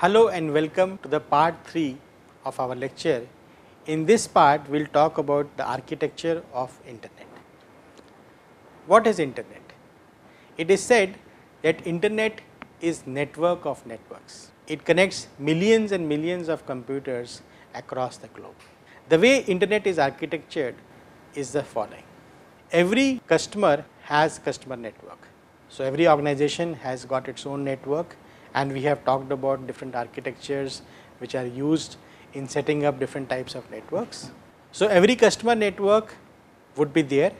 Hello and welcome to the part 3 of our lecture. In this part, we will talk about the architecture of internet. What is internet? It is said that internet is network of networks. It connects millions and millions of computers across the globe. The way internet is architectured is the following. Every customer has customer network. So, every organization has got its own network and we have talked about different architectures which are used in setting up different types of networks. So, every customer network would be there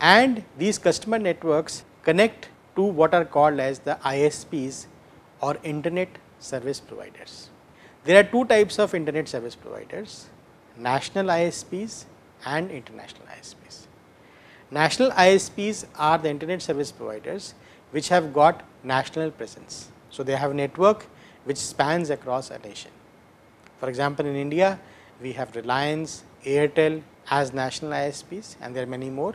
and these customer networks connect to what are called as the ISPs or internet service providers. There are two types of internet service providers, national ISPs and international ISPs. National ISPs are the internet service providers which have got national presence so, they have network which spans across a nation. For example, in India we have Reliance, Airtel as national ISPs and there are many more.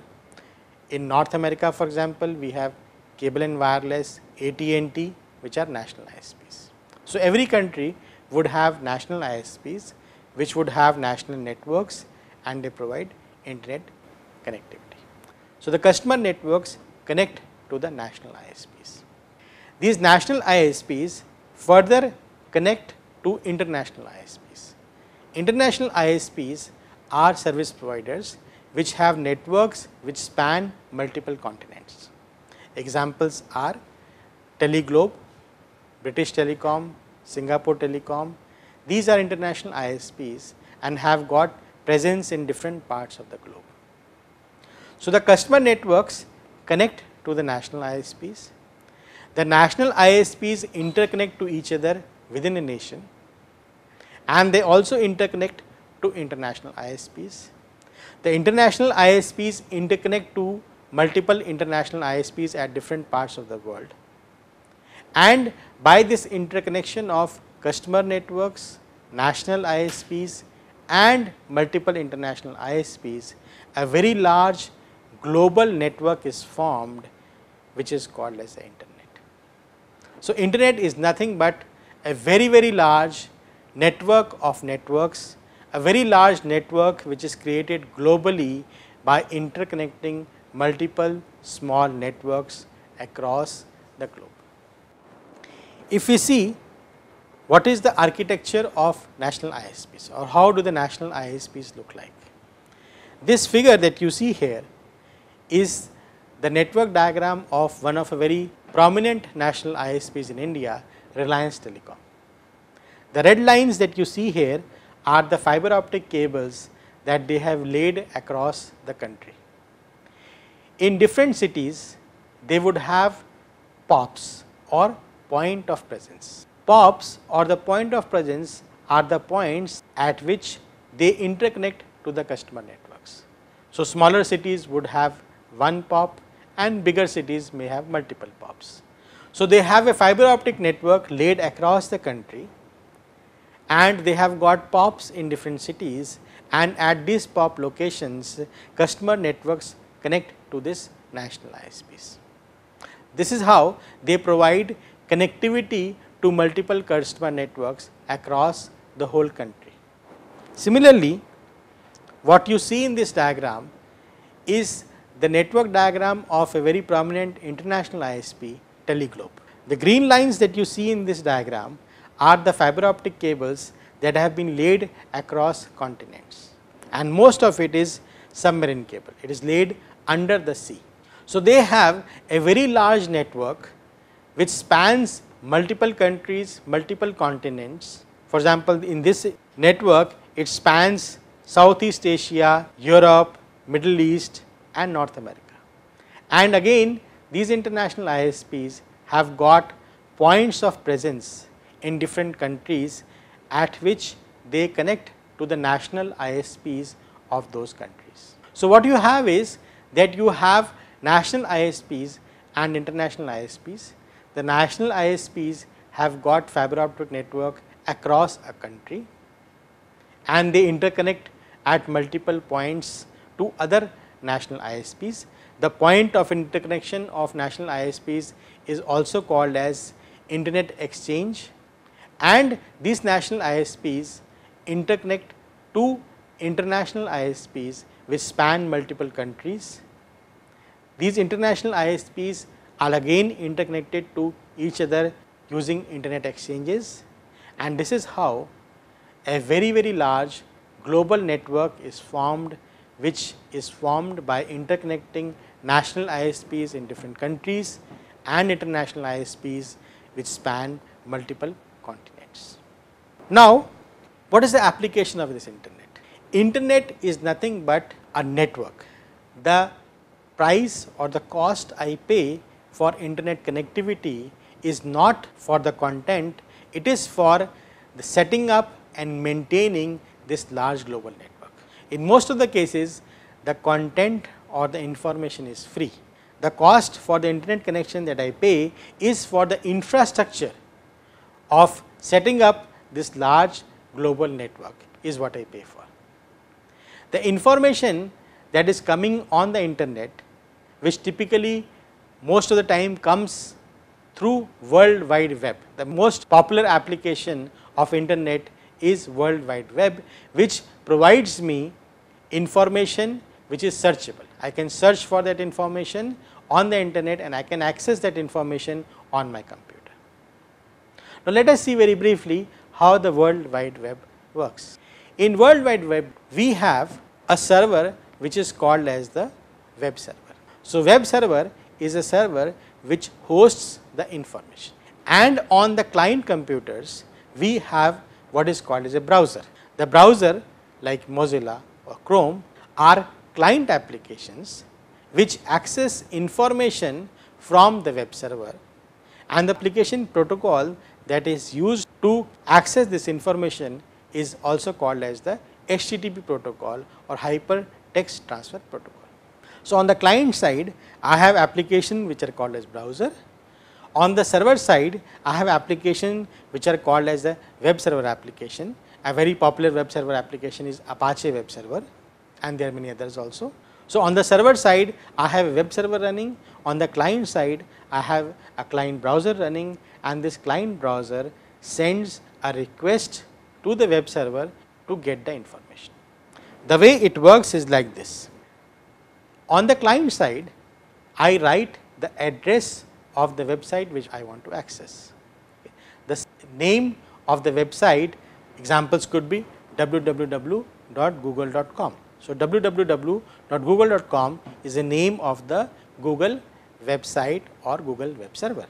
In North America for example, we have Cable and Wireless, AT&T which are national ISPs. So, every country would have national ISPs which would have national networks and they provide internet connectivity. So, the customer networks connect to the national ISPs. These national ISPs further connect to international ISPs. International ISPs are service providers which have networks which span multiple continents. Examples are Teleglobe, British Telecom, Singapore Telecom. These are international ISPs and have got presence in different parts of the globe. So, the customer networks connect to the national ISPs the national ISPs interconnect to each other within a nation and they also interconnect to international ISPs. The international ISPs interconnect to multiple international ISPs at different parts of the world. And by this interconnection of customer networks, national ISPs and multiple international ISPs, a very large global network is formed which is called as the internet. So, internet is nothing but a very very large network of networks, a very large network which is created globally by interconnecting multiple small networks across the globe. If we see what is the architecture of national ISPs or how do the national ISPs look like. This figure that you see here is the network diagram of one of a very prominent national ISPs in India, Reliance Telecom. The red lines that you see here are the fiber optic cables that they have laid across the country. In different cities, they would have POPs or point of presence. POPs or the point of presence are the points at which they interconnect to the customer networks. So, smaller cities would have one POP, and bigger cities may have multiple POPs. So, they have a fiber optic network laid across the country and they have got POPs in different cities and at these POP locations customer networks connect to this national ISPs. This is how they provide connectivity to multiple customer networks across the whole country. Similarly, what you see in this diagram is the network diagram of a very prominent international ISP Teleglobe. The green lines that you see in this diagram are the fiber optic cables that have been laid across continents and most of it is submarine cable, it is laid under the sea. So, they have a very large network which spans multiple countries, multiple continents. For example, in this network it spans Southeast Asia, Europe, Middle East, and North America. And again these international ISPs have got points of presence in different countries at which they connect to the national ISPs of those countries. So, what you have is that you have national ISPs and international ISPs. The national ISPs have got fiber optic network across a country and they interconnect at multiple points to other national ISPs. The point of interconnection of national ISPs is also called as internet exchange and these national ISPs interconnect to international ISPs which span multiple countries. These international ISPs are again interconnected to each other using internet exchanges and this is how a very very large global network is formed which is formed by interconnecting national ISPs in different countries and international ISPs which span multiple continents. Now, what is the application of this internet? Internet is nothing but a network. The price or the cost I pay for internet connectivity is not for the content, it is for the setting up and maintaining this large global network. In most of the cases, the content or the information is free. The cost for the internet connection that I pay is for the infrastructure of setting up this large global network is what I pay for. The information that is coming on the internet which typically most of the time comes through World Wide Web. The most popular application of internet is World Wide Web which provides me information which is searchable. I can search for that information on the internet and I can access that information on my computer. Now, let us see very briefly how the World Wide Web works. In World Wide Web, we have a server which is called as the web server. So, web server is a server which hosts the information and on the client computers, we have what is called as a browser. The browser like Mozilla, or uh, Chrome are client applications which access information from the web server and the application protocol that is used to access this information is also called as the HTTP protocol or Hyper Text transfer protocol. So, on the client side I have application which are called as browser. On the server side I have application which are called as the web server application a very popular web server application is Apache web server and there are many others also. So, on the server side I have a web server running, on the client side I have a client browser running and this client browser sends a request to the web server to get the information. The way it works is like this. On the client side I write the address of the website which I want to access. The name of the website Examples could be www.google.com. So, www.google.com is the name of the Google website or Google web server.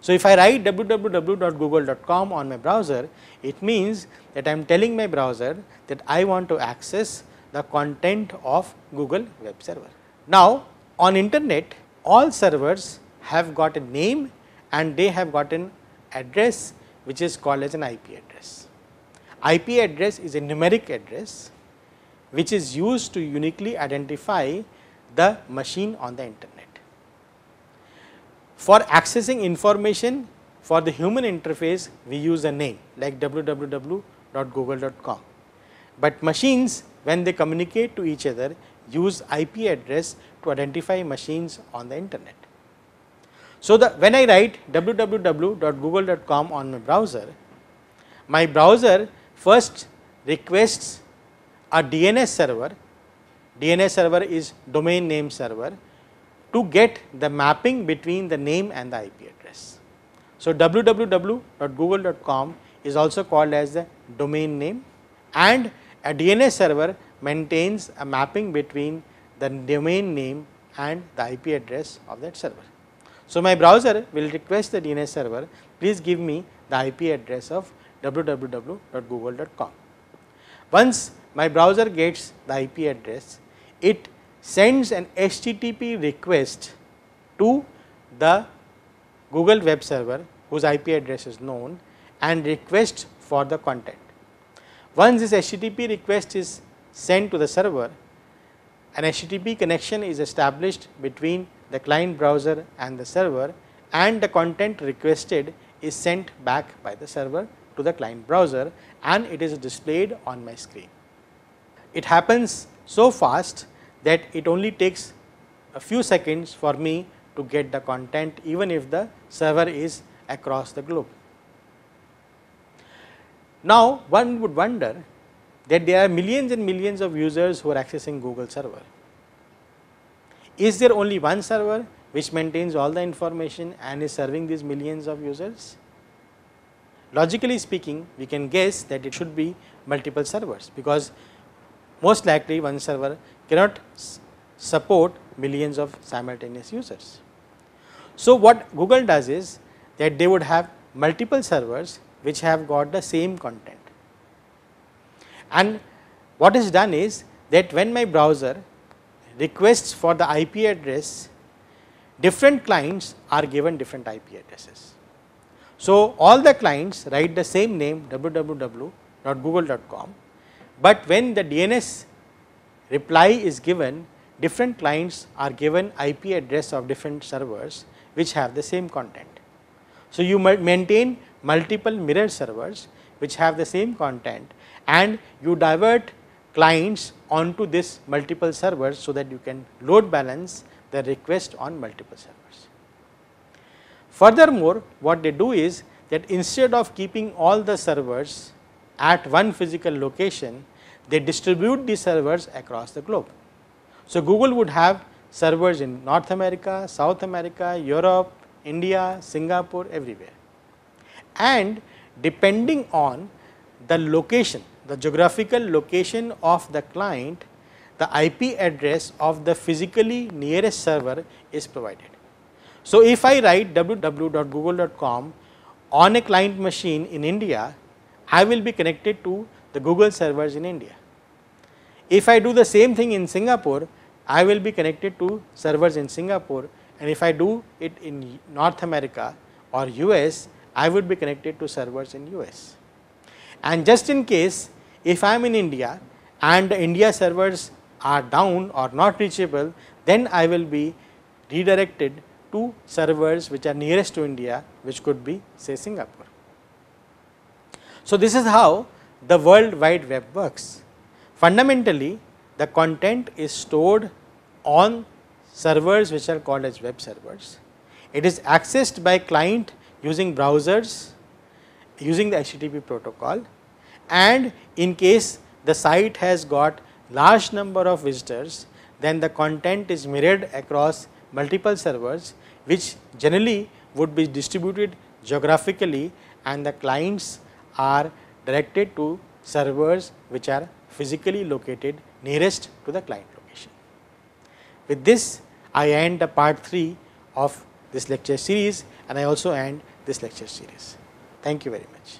So, if I write www.google.com on my browser, it means that I am telling my browser that I want to access the content of Google web server. Now, on internet all servers have got a name and they have got an address which is called as an IP address. IP address is a numeric address which is used to uniquely identify the machine on the internet. For accessing information for the human interface we use a name like www.google.com, but machines when they communicate to each other use IP address to identify machines on the internet. So, the when I write www.google.com on my browser, my browser First requests a DNS server, DNS server is domain name server to get the mapping between the name and the IP address. So, www.google.com is also called as the domain name and a DNS server maintains a mapping between the domain name and the IP address of that server. So, my browser will request the DNS server please give me the IP address of www.google.com. Once my browser gets the IP address, it sends an HTTP request to the Google web server whose IP address is known and requests for the content. Once this HTTP request is sent to the server, an HTTP connection is established between the client browser and the server and the content requested is sent back by the server to the client browser and it is displayed on my screen. It happens so fast that it only takes a few seconds for me to get the content even if the server is across the globe. Now, one would wonder that there are millions and millions of users who are accessing Google server. Is there only one server which maintains all the information and is serving these millions of users? logically speaking we can guess that it should be multiple servers because most likely one server cannot support millions of simultaneous users. So, what Google does is that they would have multiple servers which have got the same content and what is done is that when my browser requests for the IP address different clients are given different IP addresses. So, all the clients write the same name www.google.com, but when the DNS reply is given, different clients are given IP address of different servers which have the same content. So, you maintain multiple mirror servers which have the same content and you divert clients onto this multiple servers so that you can load balance the request on multiple servers. Furthermore, what they do is that instead of keeping all the servers at one physical location, they distribute the servers across the globe. So, Google would have servers in North America, South America, Europe, India, Singapore, everywhere. And depending on the location, the geographical location of the client, the IP address of the physically nearest server is provided. So, if I write www.google.com on a client machine in India, I will be connected to the Google servers in India. If I do the same thing in Singapore, I will be connected to servers in Singapore and if I do it in North America or US, I would be connected to servers in US. And just in case, if I am in India and India servers are down or not reachable, then I will be redirected Two servers which are nearest to India which could be say Singapore. So, this is how the world wide web works. Fundamentally the content is stored on servers which are called as web servers. It is accessed by client using browsers using the HTTP protocol and in case the site has got large number of visitors then the content is mirrored across multiple servers which generally would be distributed geographically and the clients are directed to servers which are physically located nearest to the client location. With this I end the part 3 of this lecture series and I also end this lecture series. Thank you very much.